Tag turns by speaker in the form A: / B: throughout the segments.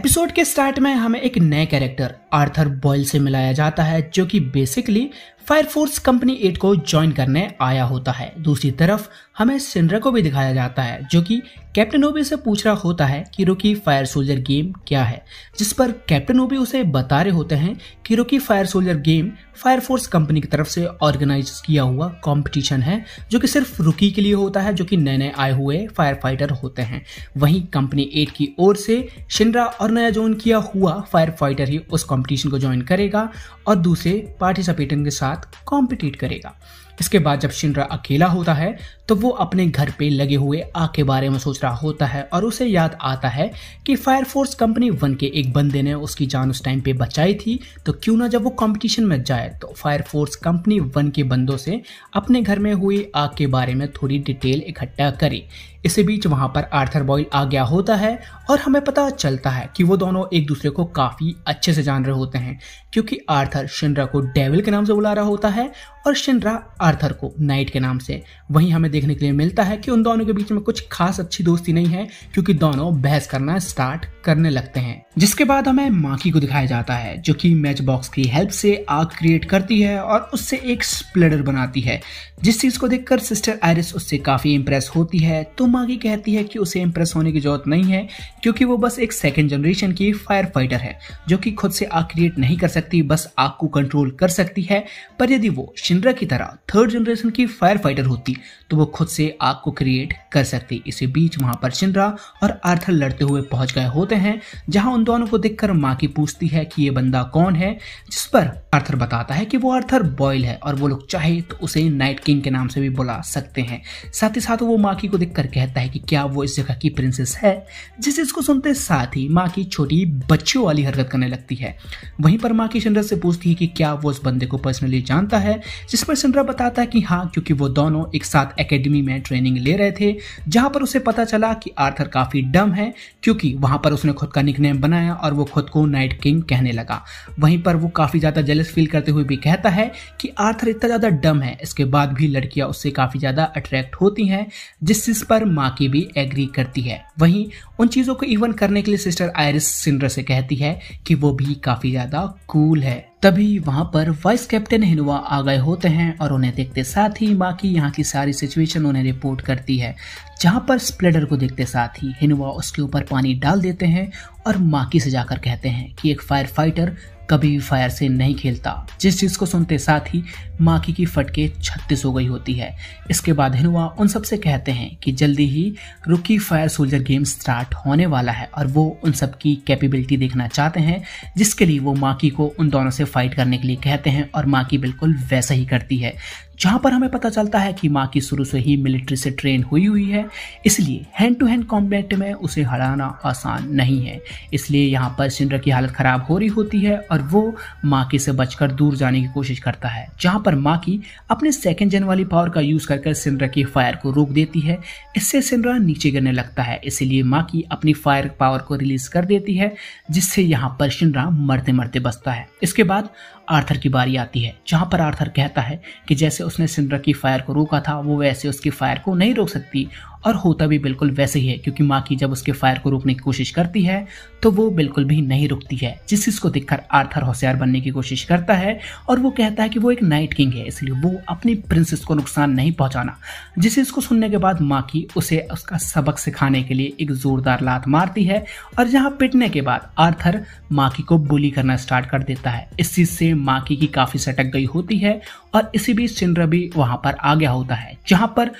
A: episode के start में हमें एक नए कैरेक्टर आर्थर बॉयल से मिलाया जाता है जो कि बेसिकली फायरफोर्स कंपनी एट को ज्वाइन करने आया होता है दूसरी तरफ हमें सिंड्रा को भी दिखाया जाता है जो कि कैप्टन ओबी उसे पूछ रहा होता है कि रोकी फायर सोल्जर गेम क्या है जिस पर कैप्टन ओबी उसे बता रहे होते हैं कि rookie fire soldier game fire force company की तरफ से ऑर्गेनाइज किया हुआ कंपटीशन है जो कि सिर्फ रुकी के लिए होता है जो कि नए नए आए हुए फायर फाइटर होते हैं वहीं कंपनी एट की ओर से शिंद्रा और नया ज्वाइन किया हुआ फायर फाइटर ही उस कॉम्पिटिशन को ज्वाइन करेगा और दूसरे पार्टिसिपेटन के साथ कॉम्पिटिट करेगा इसके बाद जब शिंद्रा अकेला होता है तो वो अपने घर पे लगे हुए आग के बारे में सोच रहा होता है और उसे याद आता है कि फायर फोर्स कंपनी वन के एक बंदे ने उसकी जान उस टाइम पे बचाई थी तो क्यों ना जब वो कंपटीशन में जाए तो फायर फोर्स कंपनी वन के बंदों से अपने घर में हुई आग के बारे में थोड़ी डिटेल इकट्ठा करे इसी बीच वहां पर आर्थर बॉयल आ गया होता है और हमें पता चलता है कि वो दोनों एक दूसरे को काफी अच्छे से जान रहे होते हैं क्योंकि आर्थर शिनरा को डेविल के नाम से बुला रहा होता है और शिनरा आर्थर को नाइट के नाम से वहीं हमें देखने के लिए मिलता है कि उन दोनों के बीच में कुछ खास अच्छी दोस्ती नहीं है क्योंकि दोनों बहस करना स्टार्ट करने लगते हैं जिसके बाद हमें माकी को दिखाया जाता है जो कि मैच बॉक्स की हेल्प से आग क्रिएट करती है और उससे एक स्प्लेडर बनाती है जिस चीज को देखकर सिस्टर आयरिस उससे काफी इंप्रेस होती है तो माकी कहती है कि उसे इंप्रेस होने की जरूरत नहीं है क्योंकि वो बस एक सेकेंड जनरेशन की फायर फाइटर है जो कि खुद से आग क्रिएट नहीं कर सकती बस आग को कंट्रोल कर सकती है पर यदि वो शिंद्रा की तरह थर्ड जनरेशन की फायर फाइटर होती तो वो खुद से आग को क्रिएट कर सकती इसी बीच वहां पर चिंद्रा और आर्थर लड़ते हुए पहुंच गए होते हैं जहां उन दोनों को देखकर माँ की पूछती है कि ये बंदा कौन है जिस पर आर्थर बताता है कि वो आर्थर बॉयल है और वो लोग चाहे तो उसे नाइट किंग के नाम से भी बुला सकते हैं साथ ही साथ वो माकी को देखकर कहता है कि क्या वो इस जगह की प्रिंसेस है जिस इसको सुनते साथ ही माँ की छोटी बच्चों वाली हरकत करने लगती है वहीं पर माँ की चिंद्रा से पूछती है कि क्या वो उस बंदे को पर्सनली जानता है जिस पर चिंद्रा बताता है कि हाँ क्योंकि वो दोनों एक साथ एकेडमी में ट्रेनिंग ले रहे थे जहां पर उसे पता चला कि आर्थर काफ़ी डम है क्योंकि वहां पर उसने खुद का निकनेम बनाया और वो खुद को नाइट किंग कहने लगा वहीं पर वो काफ़ी ज़्यादा जेलस फील करते हुए भी कहता है कि आर्थर इतना ज़्यादा डम है इसके बाद भी लड़कियां उससे काफ़ी ज़्यादा अट्रैक्ट होती हैं जिस चीज़ पर माँ की भी एग्री करती है वहीं उन चीज़ों को इवन करने के लिए सिस्टर आयरिस सिंड्रा से कहती है कि वो भी काफ़ी ज़्यादा कूल है तभी वहां पर वाइस कैप्टन हिनवा आ गए होते हैं और उन्हें देखते साथ ही माँ की यहाँ की सारी सिचुएशन उन्हें रिपोर्ट करती है जहाँ पर स्प्लेडर को देखते साथ ही हिनुआ उसके ऊपर पानी डाल देते हैं और माँ की से जाकर कहते हैं कि एक फायर फाइटर कभी भी फायर से नहीं खेलता जिस चीज को सुनते साथ ही माकी की फटके छत्तीस हो गई होती है इसके बाद हिनुआ उन सब से कहते हैं कि जल्दी ही रुकी फायर सोल्जर गेम स्टार्ट होने वाला है और वो उन सब की कैपेबिलिटी देखना चाहते हैं जिसके लिए वो माकी को उन दोनों से फाइट करने के लिए कहते हैं और माकी बिल्कुल वैसा ही करती है जहां पर हमें पता चलता है कि माँ की शुरू से ही मिलिट्री से ट्रेन हुई हुई है इसलिए हैंड टू हैंड कॉम्बैट में उसे हराना आसान नहीं है इसलिए यहाँ पर सिंड्र की हालत खराब हो रही होती है और वो माँ की से बचकर दूर जाने की कोशिश करता है जहाँ पर माँ की अपने सेकेंड जन वाली पावर का यूज करके सिंड्र की फायर को रोक देती है इससे सिंड्रा नीचे गिरने लगता है इसीलिए की अपनी फायर पावर को रिलीज कर देती है जिससे यहाँ पर सिंड्रा मरते मरते बचता है इसके बाद आर्थर की बारी आती है जहां पर आर्थर कहता है कि जैसे उसने सिंड्रा की फायर को रोका था वो वैसे उसकी फायर को नहीं रोक सकती और होता भी बिल्कुल वैसे ही है क्योंकि माकी जब उसके फायर को रोकने की कोशिश करती है तो वो बिल्कुल भी नहीं रुकती है जिस चीज़ को देखकर आर्थर होशियार बनने की कोशिश करता है और वो कहता है कि वो एक नाइट किंग है इसलिए वो अपनी प्रिंसेस को नुकसान नहीं पहुंचाना जिस चीज़ को सुनने के बाद माकी उसे उसका सबक सिखाने के लिए एक ज़ोरदार लात मारती है और जहाँ पिटने के बाद आर्थर माकी को बुली करना स्टार्ट कर देता है इस चीज़ से माकी की काफ़ी सटक गई होती है और इसी बीच चिंद्र भी वहाँ पर आ गया होता है जहाँ पर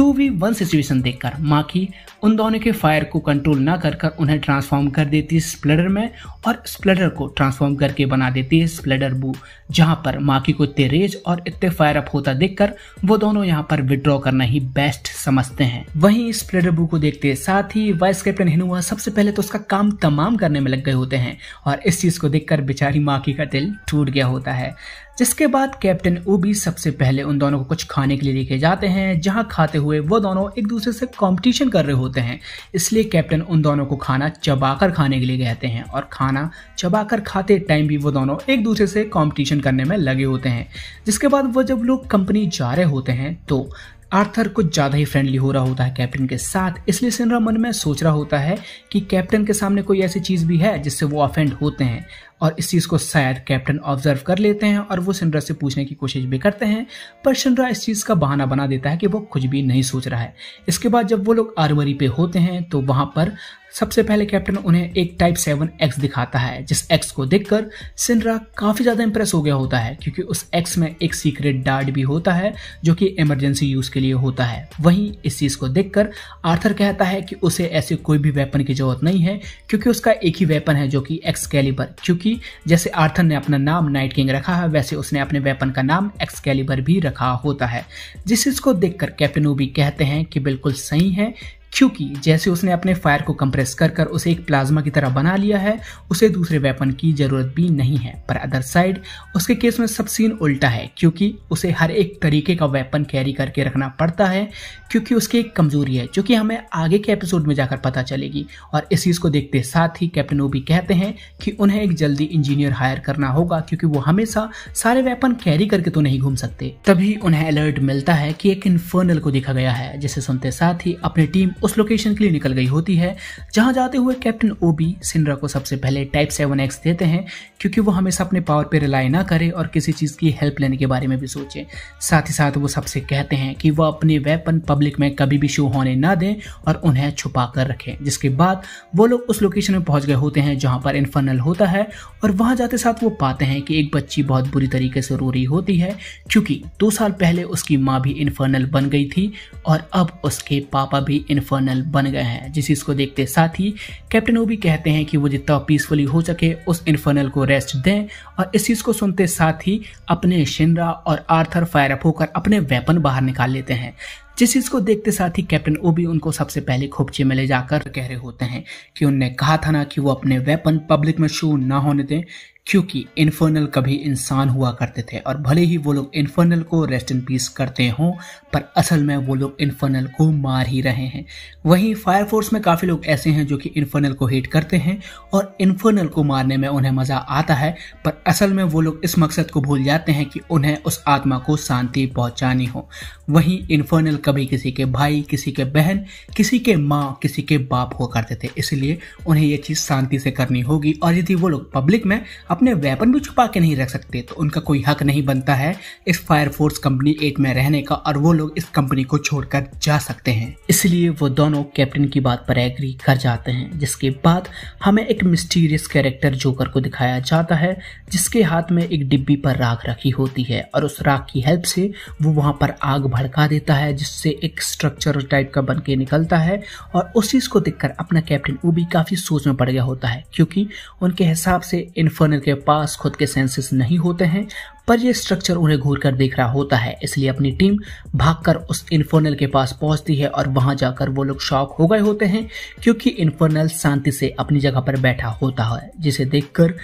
A: टू वी वन सिचुएशन देखकर माखी उन दोनों के फायर को कंट्रोल ना कर कर उन्हें ट्रांसफॉर्म कर देती है स्प्लेडर में और स्प्लेडर को ट्रांसफॉर्म करके बना देती है स्प्लेडर बू जहाँ पर माखी को इतने रेज और इतने फायर अप होता देखकर वो दोनों यहाँ पर विड्रॉ करना ही बेस्ट समझते हैं वहीं स्प्लेडर बू को देखते साथ ही वाइस कैप्टन हिनुआ सबसे पहले तो उसका काम तमाम करने में लग गए होते हैं और इस चीज़ को देखकर बेचारी माखी का दिल टूट गया होता है जिसके बाद कैप्टन ओबी सबसे पहले उन दोनों को कुछ खाने के लिए लेके जाते हैं जहां खाते हुए वो दोनों एक दूसरे से कंपटीशन कर रहे होते हैं इसलिए कैप्टन उन दोनों को खाना चबाकर खाने के लिए कहते हैं और खाना चबाकर खाते टाइम भी वो दोनों एक दूसरे से कंपटीशन करने में लगे होते हैं जिसके बाद वो जब लोग कंपनी जा रहे होते हैं तो आर्थर कुछ ज़्यादा ही फ्रेंडली हो रहा होता है कैप्टन के साथ इसलिए सिनरा मन में सोच रहा होता है कि कैप्टन के सामने कोई ऐसी चीज़ भी है जिससे वो अफेंड होते हैं और इस चीज़ को शायद कैप्टन ऑब्जर्व कर लेते हैं और वो सिनरा से पूछने की कोशिश भी करते हैं पर सिनरा इस चीज़ का बहाना बना देता है कि वो कुछ भी नहीं सोच रहा है इसके बाद जब वो लोग आर्मरी पे होते हैं तो वहाँ पर सबसे पहले कैप्टन उन्हें एक टाइप सेवन एक्स दिखाता है जिस एक्स को देखकर सिनरा काफ़ी ज़्यादा इंप्रेस हो गया होता है क्योंकि उस एक्स में एक सीक्रेट डार्ड भी होता है जो कि इमरजेंसी यूज़ के लिए होता है वहीं इस चीज को देखकर आर्थर कहता है कि उसे ऐसे कोई भी वेपन की जरूरत नहीं है क्योंकि उसका एक ही वेपन है जो कि एक्स कैलिबर क्योंकि जैसे आर्थर ने अपना नाम नाइट किंग रखा है वैसे उसने अपने वेपन का नाम एक्स कैलिबर भी रखा होता है जिस चीज को देखकर कैप्टन ओबी कहते हैं कि बिल्कुल सही है क्योंकि जैसे उसने अपने फायर को कंप्रेस कर कर उसे एक प्लाज्मा की तरह बना लिया है उसे दूसरे वेपन की जरूरत भी नहीं है पर अदर साइड उसके केस में सब सीन उल्टा है क्योंकि उसे हर एक तरीके का वेपन कैरी करके रखना पड़ता है क्योंकि उसकी एक कमजोरी है जो कि हमें आगे के एपिसोड में जाकर पता चलेगी और इस चीज़ को देखते साथ ही कैप्टन ओबी कहते हैं कि उन्हें एक जल्दी इंजीनियर हायर करना होगा क्योंकि वो हमेशा सारे वेपन कैरी करके तो नहीं घूम सकते तभी उन्हें अलर्ट मिलता है कि एक इन्फर्नल को देखा गया है जिसे सुनते साथ ही अपनी टीम उस लोकेशन के लिए निकल गई होती है जहां जाते हुए कैप्टन ओबी सिंड्रा को सबसे पहले टाइप सेवन एक्स देते हैं क्योंकि वो हमेशा अपने पावर पर रिलाई ना करे और किसी चीज़ की हेल्प लेने के बारे में भी सोचे साथ ही साथ वो सबसे कहते हैं कि वह अपने वेपन पब्लिक में कभी भी शो होने ना दें और उन्हें छुपा कर रखें जिसके बाद वो लोग उस लोकेशन में पहुंच गए होते हैं जहां पर इन्फर्नल होता है और वहां जाते साथ वो पाते हैं कि एक बच्ची बहुत बुरी तरीके से रो रही होती है क्योंकि दो साल पहले उसकी माँ भी इन्फर्नल बन गई थी और अब उसके पापा भी इन्फर्नल इन्फर्नल बन गए हैं जिस इसको देखते साथ ही कैप्टन ओबी कहते हैं कि वो जितना पीसफुली हो सके उस इन्फर्नल को रेस्ट दें और इस चीज़ को सुनते साथ ही अपने शिनरा और आर्थर फायर अप होकर अपने वेपन बाहर निकाल लेते हैं जिस चीज़ को देखते साथ ही कैप्टन ओबी उनको सबसे पहले खोपचे में ले जाकर कह रहे होते हैं कि उनने कहा था ना कि वो अपने वेपन पब्लिक में शो ना होने दें क्योंकि इन्फर्नल कभी इंसान हुआ करते थे और भले ही वो लोग इन्फर्नल को रेस्ट इन पीस करते हों पर असल में वो लोग इन्फर्नल को मार ही रहे हैं वहीं फायर फोर्स में काफ़ी लोग ऐसे हैं जो कि इन्फर्नल को हेट करते हैं और इन्फर्नल को मारने में उन्हें मज़ा आता है पर असल में वो लोग इस मकसद को भूल जाते हैं कि उन्हें उस आत्मा को शांति पहुँचानी हो वहीं इन्फर्नल कभी किसी के भाई किसी के बहन किसी के माँ किसी के बाप हुआ करते थे इसलिए उन्हें ये चीज़ शांति से करनी होगी और यदि वो लोग पब्लिक में अपने वेपन भी छुपा के नहीं रख सकते तो उनका कोई हक नहीं बनता है इस फायर फोर्स कंपनी एट में रहने का और वो लोग इस कंपनी को छोड़कर जा सकते हैं इसलिए वो दोनों कैप्टन की बात पर एग्री कर जाते हैं जिसके बाद हमें एक मिस्टीरियस कैरेक्टर जोकर को दिखाया जाता है जिसके हाथ में एक डिब्बी पर राख रखी होती है और उस राख की हेल्प से वो वहाँ पर आग भड़का देता है जिससे एक स्ट्रक्चर टाइप का बन के निकलता है और उस चीज को देखकर अपना कैप्टन वो भी काफी सोच में पड़ गया होता है क्योंकि उनके हिसाब से इन्फर्नल जिनके पास खुद के सेंसेस नहीं होते हैं पर यह स्ट्रक्चर उन्हें घूर कर देख रहा होता है इसलिए अपनी टीम भागकर उस इन्फर्नल के पास पहुंचती है और वहां जाकर वो लोग शॉक हो गए होते हैं क्योंकि इन्फर्नल शांति से अपनी जगह पर बैठा होता है जिसे देखकर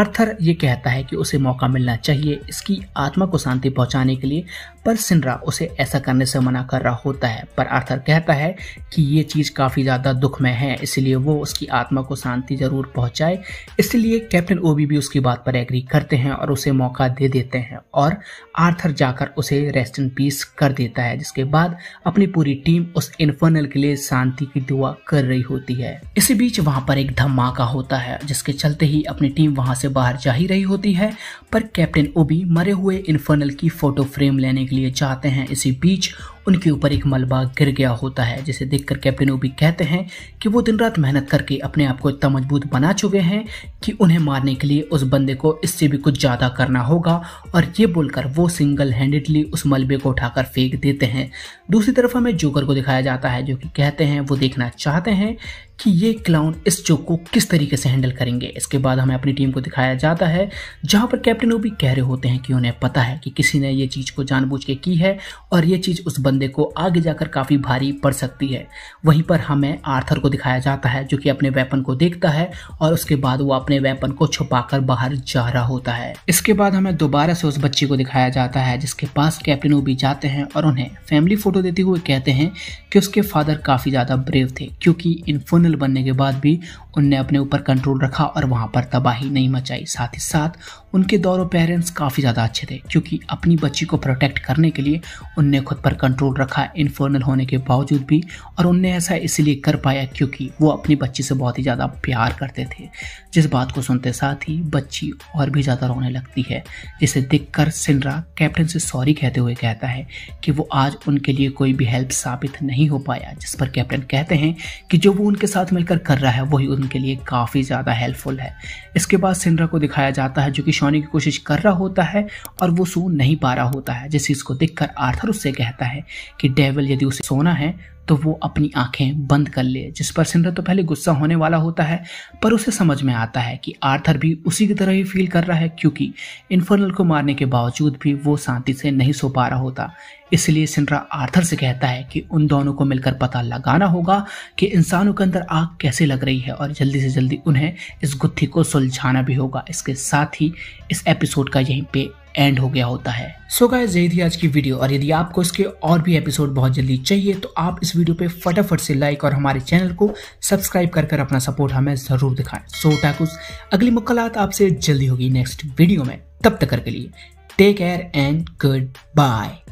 A: आर्थर ये कहता है कि उसे मौका मिलना चाहिए इसकी आत्मा को शांति पहुंचाने के लिए पर सिंड्रा उसे ऐसा करने से मना कर रहा होता है पर आर्थर कहता है कि ये चीज़ काफ़ी ज़्यादा दुखमय है इसलिए वो उसकी आत्मा को शांति जरूर पहुंचाए इसलिए कैप्टन ओबी भी उसकी बात पर एग्री करते हैं और उसे मौका दे देते लेते हैं और आर्थर जाकर उसे रेस्ट इन पीस कर देता है जिसके बाद अपनी पूरी टीम उस इन्फर्नल के लिए शांति की दुआ कर रही होती है इसी बीच वहां पर एक धमाका होता है जिसके चलते ही अपनी टीम वहां से बाहर जा ही रही होती है पर कैप्टन ओबी मरे हुए इन्फर्नल की फोटो फ्रेम लेने के लिए जाते हैं इसी बीच उनके ऊपर एक मलबा गिर गया होता है जिसे देखकर कैप्टन ओबी कहते हैं कि वो दिन रात मेहनत करके अपने आप को इतना मजबूत बना चुके हैं कि उन्हें मारने के लिए उस बंदे को इससे भी कुछ ज़्यादा करना होगा और ये बोलकर वो सिंगल हैंडेडली उस मलबे को उठाकर फेंक देते हैं दूसरी तरफ हमें जोकर को दिखाया जाता है जो कि कहते हैं वो देखना चाहते हैं कि ये क्लाउन इस जोक को किस तरीके से हैंडल करेंगे इसके बाद हमें अपनी टीम को दिखाया जाता है जहाँ पर कैप्टन वो भी कह रहे होते हैं कि उन्हें पता है कि किसी ने ये चीज़ को जानबूझ के की है और ये चीज़ उस बंदे को आगे जाकर काफ़ी भारी पड़ सकती है वहीं पर हमें आर्थर को दिखाया जाता है जो कि अपने वेपन को देखता है और उसके बाद वो अपने वेपन को छुपा बाहर जा रहा होता है इसके बाद हमें दोबारा से उस बच्ची को दिखाया जाता है जिसके पास कैप्टन ओबी जाते हैं और उन्हें फैमिली फोटो देते हुए कहते हैं कि उसके फादर काफ़ी ज़्यादा ब्रेव थे क्योंकि इन कर्नल बनने के बाद भी उनने अपने ऊपर कंट्रोल रखा और वहाँ पर तबाही नहीं मचाई साथ ही साथ उनके दोनों पेरेंट्स काफ़ी ज़्यादा अच्छे थे क्योंकि अपनी बच्ची को प्रोटेक्ट करने के लिए उनने खुद पर कंट्रोल रखा इन्फर्नल होने के बावजूद भी और उनने ऐसा इसलिए कर पाया क्योंकि वो अपनी बच्ची से बहुत ही ज़्यादा प्यार करते थे जिस बात को सुनते साथ ही बच्ची और भी ज़्यादा रोने लगती है जिसे देख कर सिंड्रा कैप्टन से सॉरी कहते हुए कहता है कि वो आज उनके लिए कोई भी हेल्प साबित नहीं हो पाया जिस पर कैप्टन कहते हैं कि जो वो उनके साथ मिलकर कर रहा है वही उन उनके लिए काफ़ी ज़्यादा हेल्पफुल है इसके बाद सिंड्रा को दिखाया जाता है जो कि सोने की कोशिश कर रहा होता है और वो सो नहीं पा रहा होता है जिस चीज़ को देखकर आर्थर उससे कहता है कि डेविल यदि उसे सोना है तो वो अपनी आंखें बंद कर ले जिस पर सिंधर तो पहले गुस्सा होने वाला होता है पर उसे समझ में आता है कि आर्थर भी उसी की तरह ही फील कर रहा है क्योंकि इन्फर्नल को मारने के बावजूद भी वो शांति से नहीं सो पा रहा होता इसलिए सिंड्रा आर्थर से कहता है कि उन दोनों को मिलकर पता लगाना होगा कि इंसानों के अंदर आग कैसे लग रही है और जल्दी से जल्दी उन्हें इस गुत्थी को सुलझाना भी होगा इसके साथ ही इस एपिसोड का यहीं पे एंड हो गया होता है सो गाइस यही थी आज की वीडियो और यदि आपको इसके और भी एपिसोड बहुत जल्दी चाहिए तो आप इस वीडियो पे फटाफट से लाइक और हमारे चैनल को सब्सक्राइब कर कर अपना सपोर्ट हमें जरूर दिखाएं सो टाकुस अगली मुलाकात आपसे जल्दी होगी नेक्स्ट वीडियो में तब तक के लिए take care and good bye